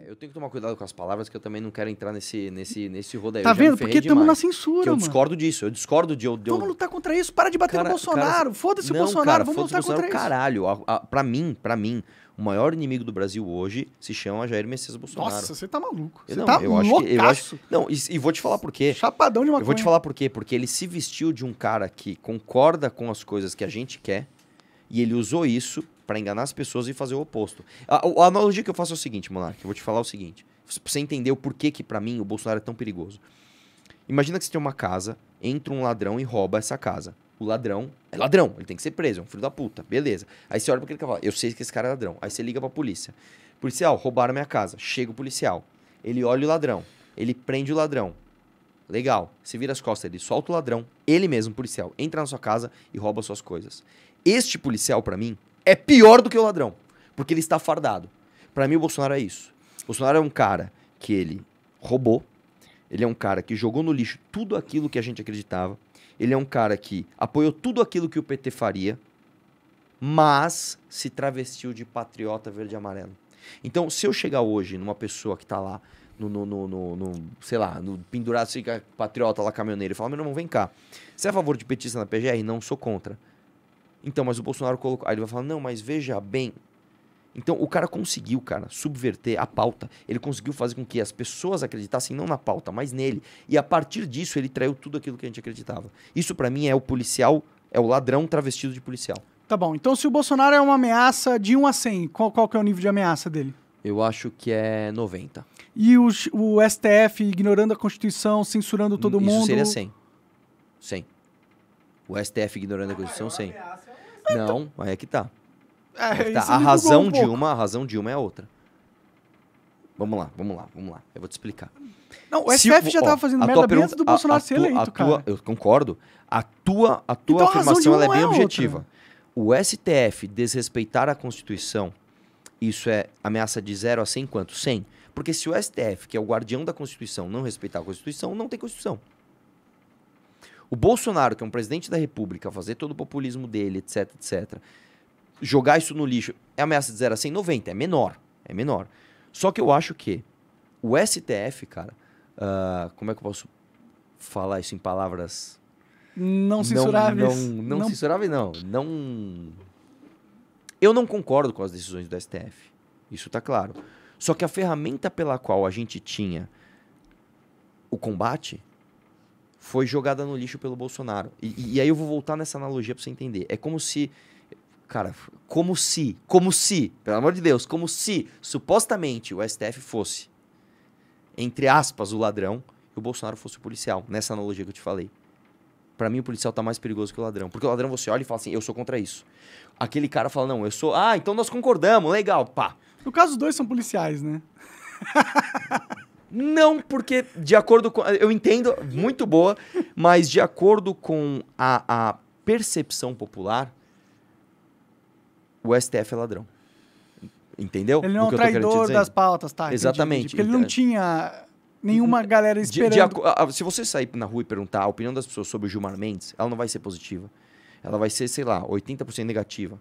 É, eu tenho que tomar cuidado com as palavras, que eu também não quero entrar nesse, nesse, nesse rodeio. Tá vendo? Porque estamos na censura, que Eu mano. discordo disso, eu discordo de... Eu, de vamos eu... lutar contra isso, para de bater cara, no Bolsonaro, foda-se o Bolsonaro, cara, vamos lutar Bolsonaro, contra caralho, isso. Caralho, pra mim, pra mim, o maior inimigo do Brasil hoje se chama Jair Messias Bolsonaro. Nossa, você tá maluco. Você tá eu acho que, eu acho, Não, e, e, vou te falar por quê. Chapadão de uma. Eu vou te falar por quê, porque ele se vestiu de um cara que concorda com as coisas que a gente quer, e ele usou isso para enganar as pessoas e fazer o oposto. A, a analogia que eu faço é o seguinte, Monark, eu vou te falar o seguinte, pra você entender o porquê que para mim o Bolsonaro é tão perigoso. Imagina que você tem uma casa, entra um ladrão e rouba essa casa. O ladrão é ladrão, ele tem que ser preso, é um filho da puta, beleza. Aí você olha pra aquele cavalo, eu sei que esse cara é ladrão. Aí você liga pra polícia. Policial, roubaram minha casa. Chega o policial. Ele olha o ladrão, ele prende o ladrão. Legal. Se vira as costas, ele solta o ladrão, ele mesmo, policial, entra na sua casa e rouba suas coisas. Este policial, para mim, é pior do que o ladrão, porque ele está fardado. Para mim, o Bolsonaro é isso. O Bolsonaro é um cara que ele roubou, ele é um cara que jogou no lixo tudo aquilo que a gente acreditava, ele é um cara que apoiou tudo aquilo que o PT faria, mas se travestiu de patriota verde e amarelo. Então, se eu chegar hoje numa pessoa que está lá no, no, no, no, sei lá, no pendurado, fica patriota lá, caminhoneiro, e fala, meu irmão, vem cá. Você é a favor de petista na PGR? Não, sou contra. Então, mas o Bolsonaro colocou. Aí ele vai falar, não, mas veja bem. Então, o cara conseguiu, cara, subverter a pauta. Ele conseguiu fazer com que as pessoas acreditassem não na pauta, mas nele. E a partir disso, ele traiu tudo aquilo que a gente acreditava. Isso, para mim, é o policial, é o ladrão travestido de policial. Tá bom. Então, se o Bolsonaro é uma ameaça de 1 a 100, qual, qual que é o nível de ameaça dele? Eu acho que é 90. E o, o STF ignorando a Constituição, censurando todo hum, Isso mundo? Isso seria 100. 100. O STF ignorando a Constituição, 100. Então Não, aí é que tá. É, é que tá. A razão um de uma, a razão de uma é outra. Vamos lá, vamos lá, vamos lá. Eu vou te explicar. Não, o Se, STF já ó, tava fazendo merda pergunta, antes do Bolsonaro a, a ser eleito, a tua, cara. Eu concordo. A tua, a tua então, afirmação a ela é bem é objetiva. Outra. O STF desrespeitar a Constituição isso é ameaça de zero a 100 quanto? 100. Porque se o STF, que é o guardião da Constituição, não respeitar a Constituição, não tem Constituição. O Bolsonaro, que é um presidente da República, fazer todo o populismo dele, etc, etc, jogar isso no lixo, é ameaça de zero a 100? 90, é menor, é menor. Só que eu acho que o STF, cara, uh, como é que eu posso falar isso em palavras... Não censuráveis. Não, não, não, não censuráveis, não. Não eu não concordo com as decisões do STF. Isso está claro. Só que a ferramenta pela qual a gente tinha o combate foi jogada no lixo pelo Bolsonaro. E, e aí eu vou voltar nessa analogia para você entender. É como se. Cara, como se, como se, pelo amor de Deus, como se supostamente o STF fosse, entre aspas, o ladrão e o Bolsonaro fosse o policial, nessa analogia que eu te falei. Para mim, o policial tá mais perigoso que o ladrão. Porque o ladrão você olha e fala assim: eu sou contra isso. Aquele cara fala: não, eu sou. Ah, então nós concordamos, legal, pá. No caso, os dois são policiais, né? Não, porque de acordo com. Eu entendo, muito boa, mas de acordo com a, a percepção popular, o STF é ladrão. Entendeu? Ele não é um traidor das pautas, tá? Exatamente. Entendi, entendi. porque ele não tinha nenhuma galera esperando. De, de, se você sair na rua e perguntar a opinião das pessoas sobre o Gilmar Mendes, ela não vai ser positiva. Ela vai ser, sei lá, 80% negativa.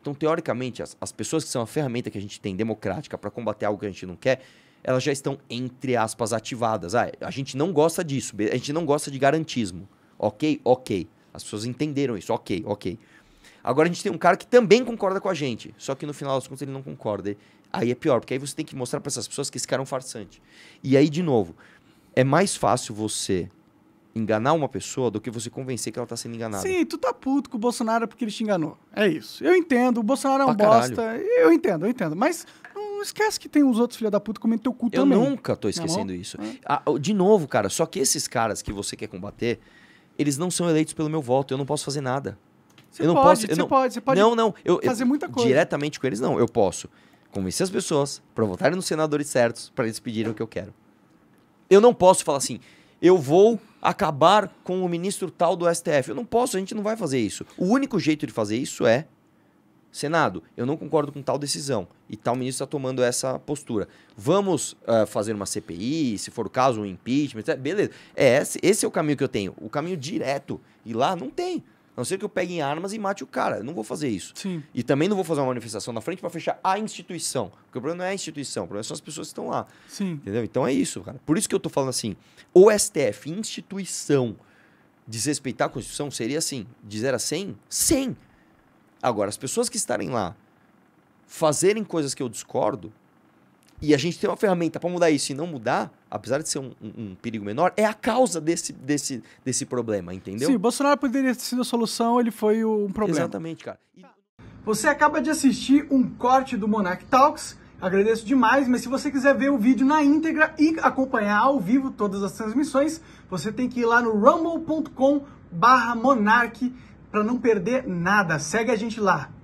Então, teoricamente, as, as pessoas que são a ferramenta que a gente tem democrática para combater algo que a gente não quer, elas já estão, entre aspas, ativadas. Ah, a gente não gosta disso, a gente não gosta de garantismo. Ok? Ok. As pessoas entenderam isso. Ok, ok. Agora a gente tem um cara que também concorda com a gente, só que no final das contas ele não concorda. Aí é pior, porque aí você tem que mostrar para essas pessoas que esse cara é um farsante. E aí, de novo, é mais fácil você enganar uma pessoa do que você convencer que ela tá sendo enganada. Sim, tu tá puto com o Bolsonaro porque ele te enganou. É isso. Eu entendo, o Bolsonaro é um pra bosta. Caralho. Eu entendo, eu entendo. Mas não esquece que tem os outros filha da puta comendo teu cu eu também. Eu nunca tô tá esquecendo isso. É. Ah, de novo, cara, só que esses caras que você quer combater, eles não são eleitos pelo meu voto, eu não posso fazer nada. Você eu não pode, posso, eu não... pode, você pode não, não, eu, fazer muita coisa. Diretamente com eles, não, eu posso convencer as pessoas para votarem nos senadores certos para eles pedirem o que eu quero. Eu não posso falar assim, eu vou acabar com o ministro tal do STF. Eu não posso, a gente não vai fazer isso. O único jeito de fazer isso é Senado, eu não concordo com tal decisão e tal ministro está tomando essa postura. Vamos uh, fazer uma CPI, se for o caso, um impeachment, beleza. É esse, esse é o caminho que eu tenho, o caminho direto. E lá não tem. A não ser que eu pegue em armas e mate o cara. Eu não vou fazer isso. Sim. E também não vou fazer uma manifestação na frente para fechar a instituição. Porque o problema não é a instituição, o problema é são as pessoas que estão lá. Sim. Entendeu? Então é isso, cara. Por isso que eu tô falando assim: o STF, instituição, desrespeitar a Constituição seria assim: de 0 a 100, 100. Agora, as pessoas que estarem lá fazerem coisas que eu discordo e a gente tem uma ferramenta para mudar isso e não mudar, apesar de ser um, um, um, perigo menor, é a causa desse, desse, desse problema, entendeu? Sim, Bolsonaro poderia ter sido a solução, ele foi um problema. Exatamente, cara. E... Você acaba de assistir um corte do Monarch Talks. Agradeço demais, mas se você quiser ver o vídeo na íntegra e acompanhar ao vivo todas as transmissões, você tem que ir lá no rumble.com barra Monark para não perder nada. Segue a gente lá.